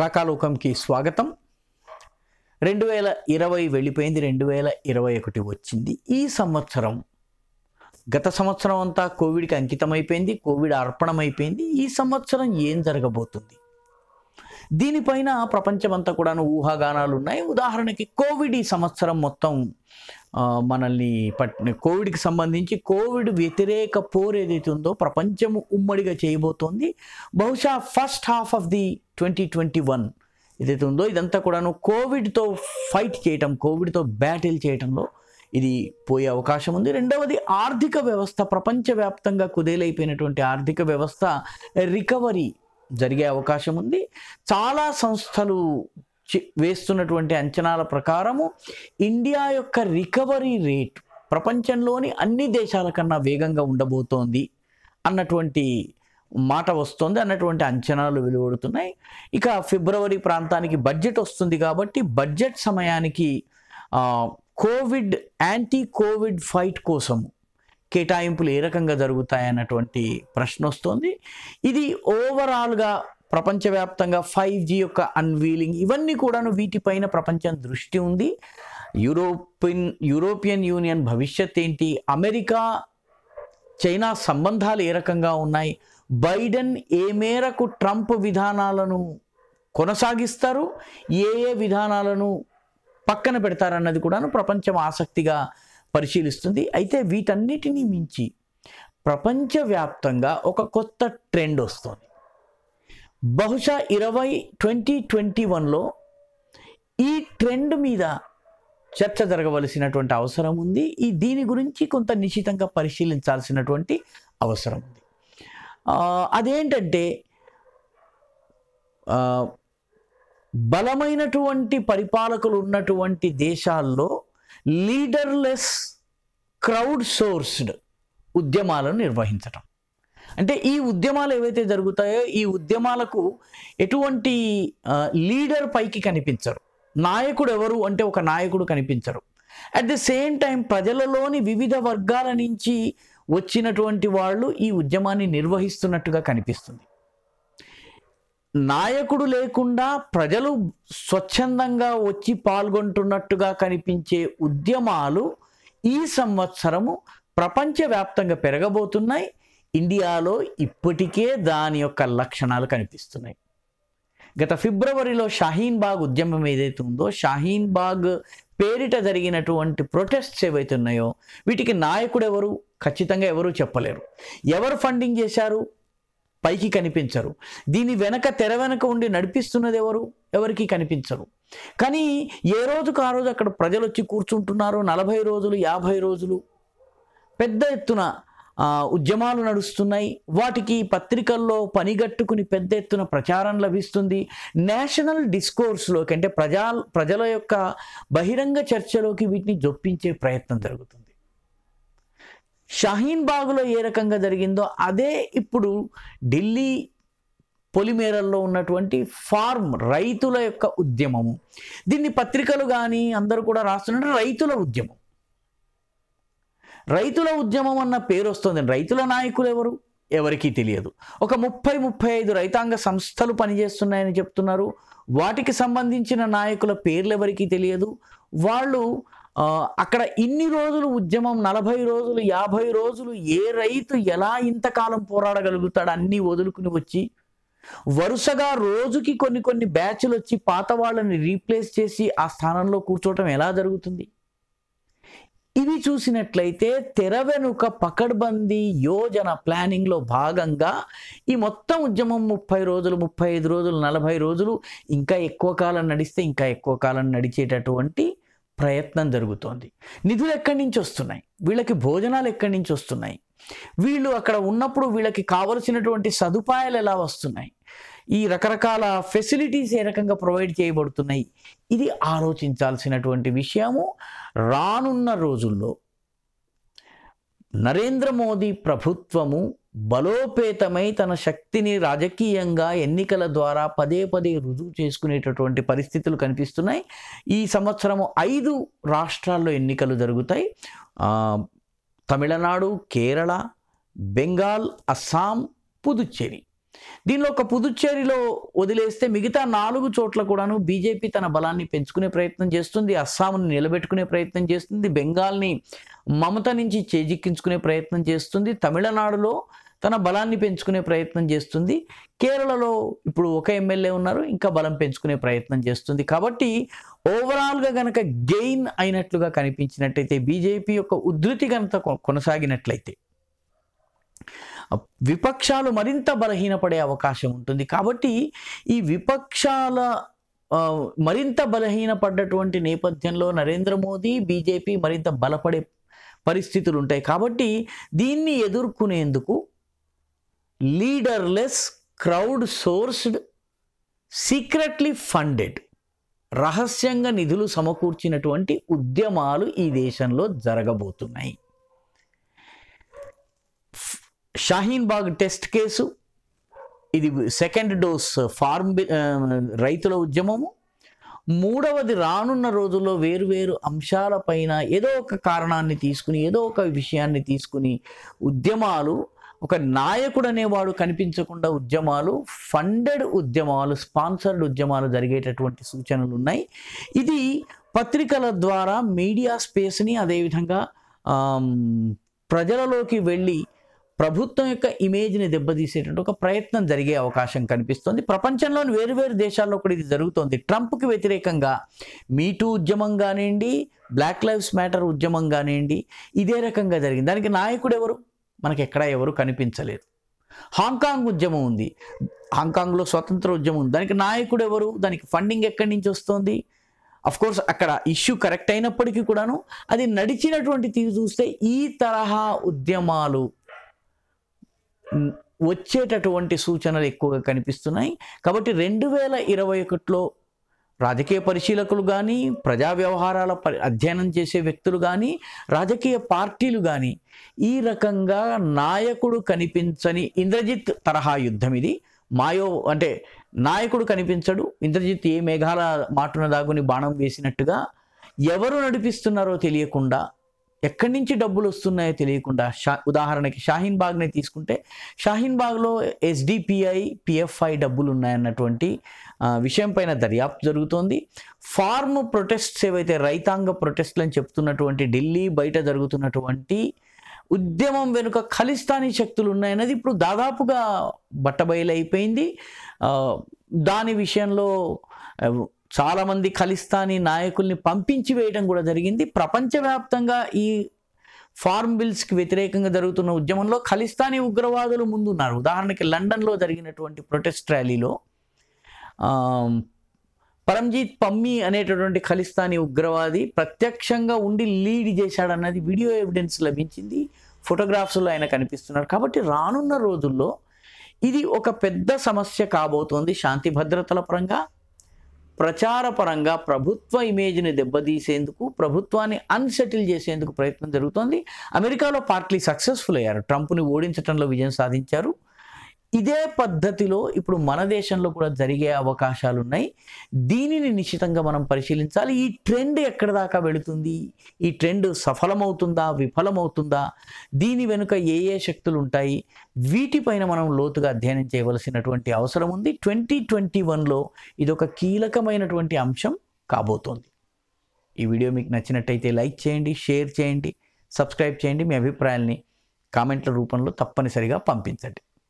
రాకాలోకంకి స్వాగతం రెండు వేల ఇరవై వెళ్ళిపోయింది రెండు వేల ఇరవై ఒకటి వచ్చింది ఈ సంవత్సరం గత సంవత్సరం అంతా కోవిడ్కి అంకితమైపోయింది కోవిడ్ అర్పణమైపోయింది ఈ సంవత్సరం ఏం జరగబోతుంది దీనిపైన ప్రపంచమంతా కూడాను ఊహాగానాలు ఉన్నాయి ఉదాహరణకి కోవిడ్ ఈ సంవత్సరం మొత్తం మనల్ని పట్ కోవిడ్కి సంబంధించి కోవిడ్ వ్యతిరేక పోర్ ఏదైతే ఉందో ప్రపంచము ఉమ్మడిగా చేయబోతోంది బహుశా first half of the twenty twenty one ఏదైతే ఉందో ఇదంతా కూడాను కోవిడ్తో ఫైట్ చేయటం కోవిడ్తో బ్యాటిల్ చేయటంలో ఇది పోయే అవకాశం ఉంది రెండవది ఆర్థిక వ్యవస్థ ప్రపంచవ్యాప్తంగా కుదేలైపోయినటువంటి ఆర్థిక వ్యవస్థ రికవరీ జరిగే అవకాశం ఉంది చాలా సంస్థలు వేస్తున్నటువంటి అంచనాల ప్రకారము ఇండియా యొక్క రికవరీ రేట్ ప్రపంచంలోని అన్ని దేశాల కన్నా వేగంగా ఉండబోతోంది అన్నటువంటి మాట వస్తుంది అన్నటువంటి అంచనాలు వెలువడుతున్నాయి ఇక ఫిబ్రవరి ప్రాంతానికి బడ్జెట్ వస్తుంది కాబట్టి బడ్జెట్ సమయానికి కోవిడ్ యాంటీ కోవిడ్ ఫైట్ కోసము కేటాయింపులు ఏ రకంగా జరుగుతాయన్నటువంటి ప్రశ్న వస్తుంది ఇది ఓవరాల్గా ప్రపంచవ్యాప్తంగా ఫైవ్ జీ యొక్క అన్వీలింగ్ ఇవన్నీ కూడాను వీటిపైన ప్రపంచం దృష్టి ఉంది యూరోపియన్ యూరోపియన్ యూనియన్ భవిష్యత్ ఏంటి అమెరికా చైనా సంబంధాలు ఏ రకంగా ఉన్నాయి బైడెన్ ఏ మేరకు ట్రంప్ విధానాలను కొనసాగిస్తారు ఏ ఏ విధానాలను పక్కన పెడతారన్నది కూడాను ప్రపంచం ఆసక్తిగా పరిశీలిస్తుంది అయితే వీటన్నిటినీ మించి ప్రపంచవ్యాప్తంగా ఒక కొత్త ట్రెండ్ వస్తుంది బహుశా ఇరవై ట్వంటీ ట్వంటీ వన్లో ఈ ట్రెండ్ మీద చర్చ జరగవలసినటువంటి అవసరం ఉంది ఈ దీని గురించి కొంత నిశ్చితంగా పరిశీలించాల్సినటువంటి అవసరం ఉంది అదేంటంటే బలమైనటువంటి పరిపాలకులు ఉన్నటువంటి దేశాల్లో లీడర్లెస్ క్రౌడ్ సోర్స్డ్ ఉద్యమాలను నిర్వహించటం అంటే ఈ ఉద్యమాలు ఏవైతే జరుగుతాయో ఈ ఉద్యమాలకు ఎటువంటి లీడర్ పైకి కనిపించరు నాయకుడు ఎవరు అంటే ఒక నాయకుడు కనిపించరు అట్ ది సేమ్ టైం ప్రజలలోని వివిధ వర్గాల నుంచి వచ్చినటువంటి వాళ్ళు ఈ ఉద్యమాన్ని నిర్వహిస్తున్నట్టుగా కనిపిస్తుంది నాయకుడు లేకుండా ప్రజలు స్వచ్ఛందంగా వచ్చి పాల్గొంటున్నట్టుగా కనిపించే ఉద్యమాలు ఈ సంవత్సరము ప్రపంచవ్యాప్తంగా పెరగబోతున్నాయి ఇండియాలో ఇప్పటికే దాని యొక్క లక్షణాలు కనిపిస్తున్నాయి గత ఫిబ్రవరిలో షాహీన్ బాగ్ ఉద్యమం ఏదైతే ఉందో షాహీన్ బాగ్ పేరిట జరిగినటువంటి ప్రొటెస్ట్స్ ఏవైతే ఉన్నాయో వీటికి నాయకుడు ఎవరు ఖచ్చితంగా ఎవరు చెప్పలేరు ఎవరు ఫండింగ్ చేశారు పైకి కనిపించరు దీని వెనక తెర వెనక ఉండి నడిపిస్తున్నది ఎవరు ఎవరికి కనిపించరు కానీ ఏ రోజుకు ఆ రోజు అక్కడ ప్రజలు వచ్చి కూర్చుంటున్నారు నలభై రోజులు యాభై రోజులు పెద్ద ఎత్తున ఉద్యమాలు నడుస్తున్నాయి వాటికి పత్రికల్లో పనిగట్టుకుని పెద్ద ఎత్తున ప్రచారం లభిస్తుంది నేషనల్ డిస్కోర్స్లోకి అంటే ప్రజా ప్రజల యొక్క బహిరంగ చర్చలోకి వీటిని జొప్పించే ప్రయత్నం జరుగుతుంది షాహీన్ బాగ్లో ఏ రకంగా జరిగిందో అదే ఇప్పుడు ఢిల్లీ పొలిమేరల్లో ఉన్నటువంటి ఫార్మ్ రైతుల యొక్క ఉద్యమము దీన్ని పత్రికలు కానీ అందరూ కూడా రాస్తున్నారు రైతుల ఉద్యమం రైతుల ఉద్యమం అన్న పేరు వస్తుంది రైతుల నాయకులు ఎవరు ఎవరికీ తెలియదు ఒక ముప్పై ముప్పై ఐదు రైతాంగ సంస్థలు పనిచేస్తున్నాయని చెప్తున్నారు వాటికి సంబంధించిన నాయకుల పేర్లు ఎవరికీ తెలియదు వాళ్ళు అక్కడ ఇన్ని రోజులు ఉద్యమం నలభై రోజులు యాభై రోజులు ఏ రైతు ఎలా ఇంతకాలం పోరాడగలుగుతాడు అన్నీ వదులుకుని వచ్చి వరుసగా రోజుకి కొన్ని కొన్ని బ్యాచ్లు వచ్చి పాత వాళ్ళని రీప్లేస్ చేసి ఆ స్థానంలో కూర్చోవటం ఎలా జరుగుతుంది ఇవి చూసినట్లయితే తెర వెనుక పకడ్బందీ యోజన ప్లానింగ్లో భాగంగా ఈ మొత్తం ఉద్యమం ముప్పై రోజులు ముప్పై ఐదు రోజులు నలభై రోజులు ఇంకా ఎక్కువ కాలం నడిస్తే ఇంకా ఎక్కువ కాలం నడిచేటటువంటి ప్రయత్నం జరుగుతోంది నిధులు ఎక్కడి నుంచి వస్తున్నాయి వీళ్ళకి భోజనాలు ఎక్కడి నుంచి వస్తున్నాయి వీళ్ళు అక్కడ ఉన్నప్పుడు వీళ్ళకి కావలసినటువంటి సదుపాయాలు ఎలా వస్తున్నాయి ఈ రకరకాల ఫెసిలిటీస్ ఏ రకంగా ప్రొవైడ్ చేయబడుతున్నాయి ఇది ఆలోచించాల్సినటువంటి విషయము రానున్న రోజుల్లో నరేంద్ర మోదీ ప్రభుత్వము బలోపేతమై తన శక్తిని రాజకీయంగా ఎన్నికల ద్వారా పదే పదే రుజువు చేసుకునేటటువంటి పరిస్థితులు కనిపిస్తున్నాయి ఈ సంవత్సరము ఐదు రాష్ట్రాల్లో ఎన్నికలు జరుగుతాయి తమిళనాడు కేరళ బెంగాల్ అస్సాం పుదుచ్చేరి దీనిలో ఒక పుదుచ్చేరిలో వదిలేస్తే మిగతా నాలుగు చోట్ల కూడాను బీజేపీ తన బలాన్ని పెంచుకునే ప్రయత్నం చేస్తుంది అస్సాంను నిలబెట్టుకునే ప్రయత్నం చేస్తుంది బెంగాల్ని మమత నుంచి చేజిక్కించుకునే ప్రయత్నం చేస్తుంది తమిళనాడులో తన బలాన్ని పెంచుకునే ప్రయత్నం చేస్తుంది కేరళలో ఇప్పుడు ఒక ఎమ్మెల్యే ఉన్నారు ఇంకా బలం పెంచుకునే ప్రయత్నం చేస్తుంది కాబట్టి ఓవరాల్గా కనుక గెయిన్ అయినట్లుగా కనిపించినట్టయితే బీజేపీ యొక్క ఉధృతి గనత కొనసాగినట్లయితే విపక్షాలు మరింత బలహీనపడే అవకాశం ఉంటుంది కాబట్టి ఈ విపక్షాల మరింత బలహీనపడ్డటువంటి నేపథ్యంలో నరేంద్ర మోదీ బీజేపీ మరింత బలపడే పరిస్థితులు ఉంటాయి కాబట్టి దీన్ని ఎదుర్కొనేందుకు leaderless crowd sourced secretly funded రహస్యంగా నిధులు సమకూర్చినటువంటి ఉద్యమాలు ఈ దేశంలో జరగబోతున్నాయి షాహీన్ బాగ్ టెస్ట్ కేసు ఇది సెకండ్ డోస్ ఫార్మ్ రైతుల ఉద్యమము మూడవది రానున్న రోజుల్లో వేరువేరు అంశాలపైన ఏదో ఒక కారణాన్ని తీసుకుని ఏదో ఒక విషయాన్ని తీసుకుని ఉద్యమాలు ఒక నాయకుడు అనేవాడు కనిపించకుండా ఉద్యమాలు ఫండెడ్ ఉద్యమాలు స్పాన్సర్డ్ ఉద్యమాలు జరిగేటటువంటి సూచనలు ఉన్నాయి ఇది పత్రికల ద్వారా మీడియా స్పేస్ని అదేవిధంగా ప్రజలలోకి వెళ్ళి ప్రభుత్వం యొక్క ఇమేజ్ని దెబ్బతీసేటువంటి ఒక ప్రయత్నం జరిగే అవకాశం కనిపిస్తుంది ప్రపంచంలోని వేరువేరు దేశాల్లో కూడా ఇది జరుగుతోంది ట్రంప్కి వ్యతిరేకంగా మీటూ ఉద్యమం కానివ్వండి బ్లాక్ లైవ్స్ మ్యాటర్ ఉద్యమం కానివ్వండి ఇదే రకంగా జరిగింది దానికి నాయకుడు ఎవరు మనకి ఎక్కడా ఎవరు కనిపించలేదు హాంకాంగ్ ఉద్యమం ఉంది హాంకాంగ్లో స్వతంత్ర ఉద్యమం ఉంది దానికి నాయకుడు ఎవరు దానికి ఫండింగ్ ఎక్కడి నుంచి వస్తుంది కోర్స్ అక్కడ ఇష్యూ కరెక్ట్ అయినప్పటికీ కూడాను అది నడిచినటువంటి తీరు చూస్తే ఈ తరహా ఉద్యమాలు వచ్చేటటువంటి సూచనలు ఎక్కువగా కనిపిస్తున్నాయి కాబట్టి రెండు వేల ఇరవై ఒకటిలో రాజకీయ పరిశీలకులు కానీ ప్రజా వ్యవహారాల పరి అధ్యయనం చేసే వ్యక్తులు కానీ రాజకీయ పార్టీలు కానీ ఈ రకంగా నాయకుడు కనిపించని ఇంద్రజిత్ తరహా యుద్ధం ఇది మాయో అంటే నాయకుడు కనిపించడు ఇంద్రజిత్ ఏ మేఘాల మాటున దాగుని బాణం వేసినట్టుగా ఎవరు నడిపిస్తున్నారో తెలియకుండా ఎక్కడి నుంచి డబ్బులు వస్తున్నాయో తెలియకుండా షా ఉదాహరణకి షాహీన్ బాగ్నే తీసుకుంటే షాహీన్ బాగ్లో ఎస్డిపిఐ పిఎఫ్ఐ డబ్బులు ఉన్నాయన్నటువంటి విషయం పైన దర్యాప్తు జరుగుతోంది ఫార్మ్ ప్రొటెస్ట్స్ ఏవైతే రైతాంగ ప్రొటెస్ట్లు అని చెప్తున్నటువంటి ఢిల్లీ బయట జరుగుతున్నటువంటి ఉద్యమం వెనుక ఖలిస్తానీ శక్తులు ఉన్నాయన్నది ఇప్పుడు దాదాపుగా బట్టబయలైపోయింది దాని విషయంలో చాలామంది ఖలిస్తానీ నాయకుల్ని పంపించి వేయడం కూడా జరిగింది ప్రపంచవ్యాప్తంగా ఈ ఫార్మ్ బిల్స్కి వ్యతిరేకంగా జరుగుతున్న ఉద్యమంలో ఖలిస్తానీ ఉగ్రవాదులు ముందున్నారు ఉదాహరణకి లండన్లో జరిగినటువంటి ప్రొటెస్ట్ ర్యాలీలో పరంజీత్ పమ్మి అనేటటువంటి ఖలిస్తానీ ఉగ్రవాది ప్రత్యక్షంగా ఉండి లీడ్ చేశాడన్నది వీడియో ఎవిడెన్స్ లభించింది ఫోటోగ్రాఫ్స్లో ఆయన కనిపిస్తున్నారు కాబట్టి రానున్న రోజుల్లో ఇది ఒక పెద్ద సమస్య కాబోతోంది శాంతి భద్రతల పరంగా ప్రచారపరంగా ప్రభుత్వ ఇమేజ్ని దెబ్బతీసేందుకు ప్రభుత్వాన్ని అన్సెటిల్ చేసేందుకు ప్రయత్నం జరుగుతోంది అమెరికాలో పార్టీ సక్సెస్ఫుల్ అయ్యారు ట్రంప్ని ఓడించడంలో విజయం సాధించారు ఇదే పద్ధతిలో ఇప్పుడు మన దేశంలో కూడా జరిగే అవకాశాలు ఉన్నాయి దీనిని నిశ్చితంగా మనం పరిశీలించాలి ఈ ట్రెండ్ ఎక్కడ దాకా వెళుతుంది ఈ ట్రెండ్ సఫలమవుతుందా విఫలమవుతుందా దీని వెనుక ఏ ఏ శక్తులు ఉంటాయి వీటిపైన మనం లోతుగా అధ్యయనం చేయవలసినటువంటి అవసరం ఉంది ట్వంటీ ట్వంటీ వన్లో ఇది ఒక కీలకమైనటువంటి అంశం కాబోతోంది ఈ వీడియో మీకు నచ్చినట్టయితే లైక్ చేయండి షేర్ చేయండి సబ్స్క్రైబ్ చేయండి మీ అభిప్రాయాల్ని కామెంట్ల రూపంలో తప్పనిసరిగా పంపించండి